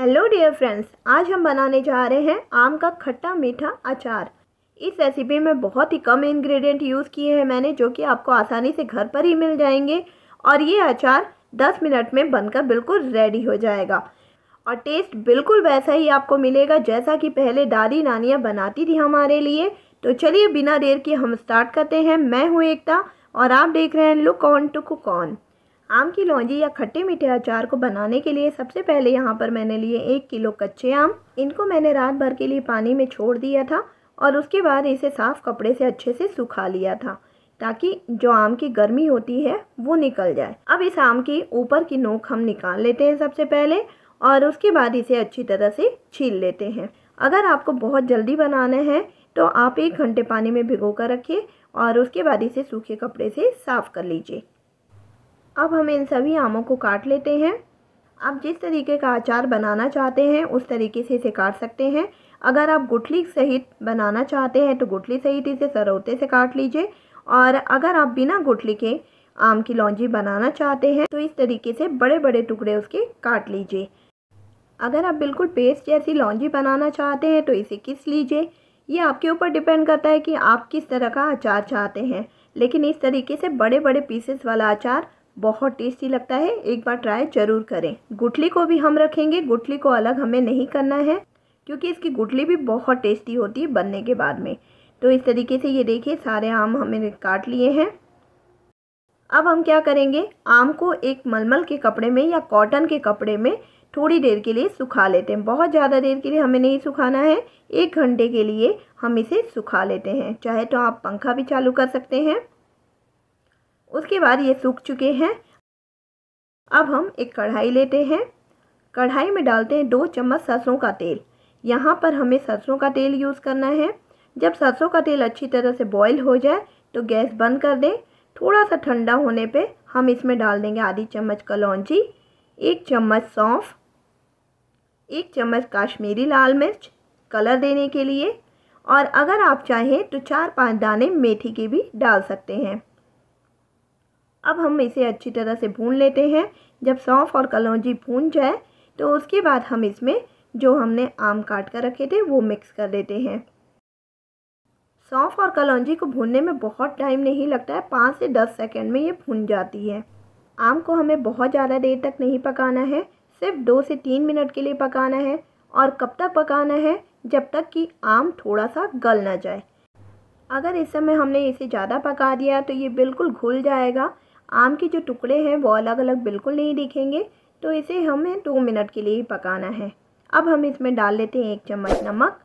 hello dear friends आज हम बनाने जा रहे हैं आम का खट्टा मीठा अचार इस रेसिपी में बहुत ही कम इंग्रेडिएंट यूज़ किए हैं मैंने जो कि आपको आसानी से घर पर ही मिल जाएंगे और ये अचार 10 मिनट में बनकर बिल्कुल रेडी हो जाएगा और टेस्ट बिल्कुल वैसा ही आपको मिलेगा जैसा कि पहले दादी नानियाँ बनाती थी हमारे लिए तो चलिए बिना देर के हम स्टार्ट करते हैं मैं हूँ एकता और आप देख रहे हैं look on to cook on आम की लौंजी या खट्टे मीठे अचार को बनाने के लिए सबसे पहले यहाँ पर मैंने लिए एक किलो कच्चे आम इनको मैंने रात भर के लिए पानी में छोड़ दिया था और उसके बाद इसे साफ़ कपड़े से अच्छे से सुखा लिया था ताकि जो आम की गर्मी होती है वो निकल जाए अब इस आम की ऊपर की नोक हम निकाल लेते हैं सबसे पहले और उसके बाद इसे अच्छी तरह से छील लेते हैं अगर आपको बहुत जल्दी बनाना है तो आप एक घंटे पानी में भिगो कर रखिए और उसके बाद इसे सूखे कपड़े से साफ़ कर लीजिए अब हम इन सभी आमों को काट लेते हैं आप जिस तरीके का अचार बनाना चाहते हैं उस तरीके से इसे काट सकते हैं अगर आप गुठली सहित बनाना चाहते हैं तो गुठली सहित इसे सरौते से काट लीजिए और अगर आप बिना गुठली के आम की लौंजी बनाना चाहते हैं तो इस तरीके से बड़े बड़े टुकड़े उसके काट लीजिए अगर आप बिल्कुल पेस्ट जैसी लौंजी बनाना चाहते हैं तो इसे किस लीजिए ये आपके ऊपर डिपेंड करता है कि आप किस तरह का अचार चाहते हैं लेकिन इस तरीके से बड़े बड़े पीसेस वाला अचार बहुत टेस्टी लगता है एक बार ट्राई ज़रूर करें गुठली को भी हम रखेंगे गुठली को अलग हमें नहीं करना है क्योंकि इसकी गुठली भी बहुत टेस्टी होती है बनने के बाद में तो इस तरीके से ये देखिए सारे आम हमने काट लिए हैं अब हम क्या करेंगे आम को एक मलमल के कपड़े में या कॉटन के कपड़े में थोड़ी देर के लिए सुखा लेते हैं बहुत ज़्यादा देर के लिए हमें नहीं सुखाना है एक घंटे के लिए हम इसे सुखा लेते हैं चाहे तो आप पंखा भी चालू कर सकते हैं उसके बाद ये सूख चुके हैं अब हम एक कढ़ाई लेते हैं कढ़ाई में डालते हैं दो चम्मच सरसों का तेल यहाँ पर हमें सरसों का तेल यूज़ करना है जब सरसों का तेल अच्छी तरह से बॉईल हो जाए तो गैस बंद कर दें थोड़ा सा ठंडा होने पे हम इसमें डाल देंगे आधी चम्मच कलौजी एक चम्मच सौंफ एक चम्मच काश्मीरी लाल मिर्च कलर देने के लिए और अगर आप चाहें तो चार पाँच दाने मेथी के भी डाल सकते हैं अब हम इसे अच्छी तरह से भून लेते हैं जब सौंफ और कलौजी भून जाए तो उसके बाद हम इसमें जो हमने आम काट कर रखे थे वो मिक्स कर देते हैं सौंफ और कलौजी को भूनने में बहुत टाइम नहीं लगता है पाँच से दस सेकेंड में ये भून जाती है आम को हमें बहुत ज़्यादा देर तक नहीं पकाना है सिर्फ दो से तीन मिनट के लिए पकाना है और कब तक पकाना है जब तक कि आम थोड़ा सा गल ना जाए अगर इस समय हमने इसे ज़्यादा पका दिया तो ये बिल्कुल घुल जाएगा आम के जो टुकड़े हैं वो अलग अलग बिल्कुल नहीं दिखेंगे तो इसे हमें दो मिनट के लिए ही पकाना है अब हम इसमें डाल लेते हैं एक चम्मच नमक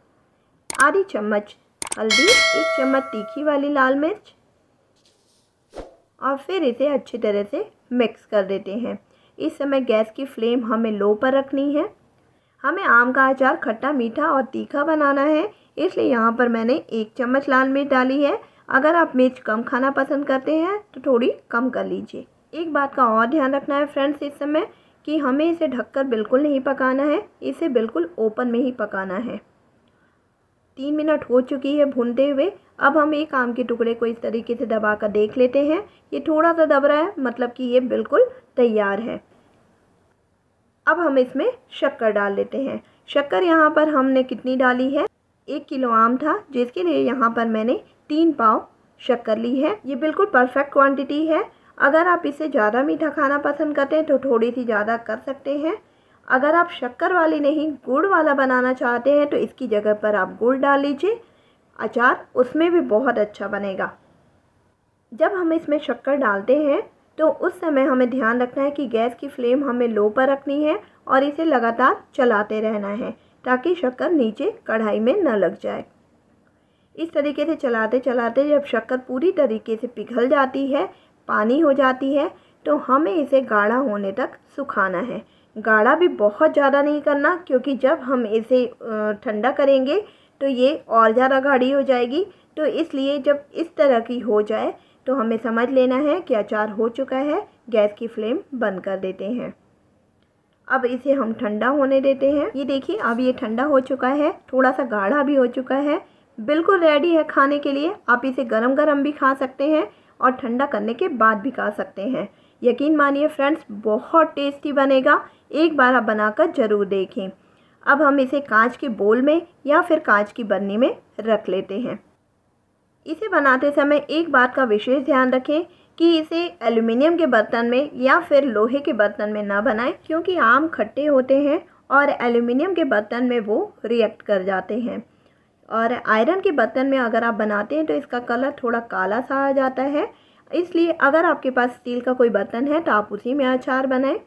आधी चम्मच हल्दी एक चम्मच तीखी वाली लाल मिर्च और फिर इसे अच्छी तरह से मिक्स कर देते हैं इस समय गैस की फ्लेम हमें लो पर रखनी है हमें आम का अचार खट्टा मीठा और तीखा बनाना है इसलिए यहाँ पर मैंने एक चम्मच लाल मिर्च डाली है अगर आप मिर्च कम खाना पसंद करते हैं तो थोड़ी कम कर लीजिए एक बात का और ध्यान रखना है फ्रेंड्स इस समय कि हमें इसे ढककर बिल्कुल नहीं पकाना है इसे बिल्कुल ओपन में ही पकाना है तीन मिनट हो चुकी है भूनते हुए अब हम एक आम के टुकड़े को इस तरीके से दबा कर देख लेते हैं ये थोड़ा सा दब रहा है मतलब कि ये बिल्कुल तैयार है अब हम इसमें शक्कर डाल लेते हैं शक्कर यहाँ पर हमने कितनी डाली है एक किलो आम था जिसके लिए यहाँ पर मैंने तीन पाव शक्कर ली है ये बिल्कुल परफेक्ट क्वांटिटी है अगर आप इसे ज़्यादा मीठा खाना पसंद करते हैं तो थोड़ी सी ज़्यादा कर सकते हैं अगर आप शक्कर वाली नहीं गुड़ वाला बनाना चाहते हैं तो इसकी जगह पर आप गुड़ डाल लीजिए अचार उसमें भी बहुत अच्छा बनेगा जब हम इसमें शक्कर डालते हैं तो उस समय हमें ध्यान रखना है कि गैस की फ्लेम हमें लो पर रखनी है और इसे लगातार चलाते रहना है ताकि शक्कर नीचे कढ़ाई में न लग जाए इस तरीके से चलाते चलाते जब शक्कर पूरी तरीके से पिघल जाती है पानी हो जाती है तो हमें इसे गाढ़ा होने तक सुखाना है गाढ़ा भी बहुत ज़्यादा नहीं करना क्योंकि जब हम इसे ठंडा करेंगे तो ये और ज़्यादा गाढ़ी हो जाएगी तो इसलिए जब इस तरह की हो जाए तो हमें समझ लेना है कि अचार हो चुका है गैस की फ्लेम बंद कर देते हैं अब इसे हम ठंडा होने देते हैं ये देखिए अब ये ठंडा हो चुका है थोड़ा सा गाढ़ा भी हो चुका है बिल्कुल रेडी है खाने के लिए आप इसे गरम गरम भी खा सकते हैं और ठंडा करने के बाद भी खा सकते हैं यकीन मानिए फ्रेंड्स बहुत टेस्टी बनेगा एक बार आप बनाकर ज़रूर देखें अब हम इसे कांच के बोल में या फिर कांच की बर्नी में रख लेते हैं इसे बनाते समय एक बात का विशेष ध्यान रखें कि इसे एल्यूमिनियम के बर्तन में या फिर लोहे के बर्तन में ना बनाएं क्योंकि आम खट्टे होते हैं और एल्यूमिनियम के बर्तन में वो रिएक्ट कर जाते हैं और आयरन के बर्तन में अगर आप बनाते हैं तो इसका कलर थोड़ा काला सा आ जाता है इसलिए अगर आपके पास स्टील का कोई बर्तन है तो आप उसी में अचार बनाएं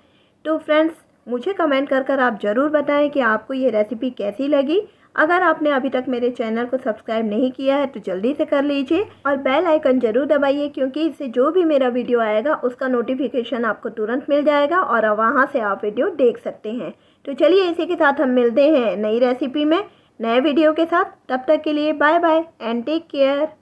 तो फ्रेंड्स मुझे कमेंट कर कर आप ज़रूर बताएं कि आपको ये रेसिपी कैसी लगी अगर आपने अभी तक मेरे चैनल को सब्सक्राइब नहीं किया है तो जल्दी से कर लीजिए और बेल आइकन ज़रूर दबाइए क्योंकि इससे जो भी मेरा वीडियो आएगा उसका नोटिफिकेशन आपको तुरंत मिल जाएगा और वहाँ से आप वीडियो देख सकते हैं तो चलिए इसी के साथ हम मिलते हैं नई रेसिपी में नए वीडियो के साथ तब तक के लिए bye bye and take care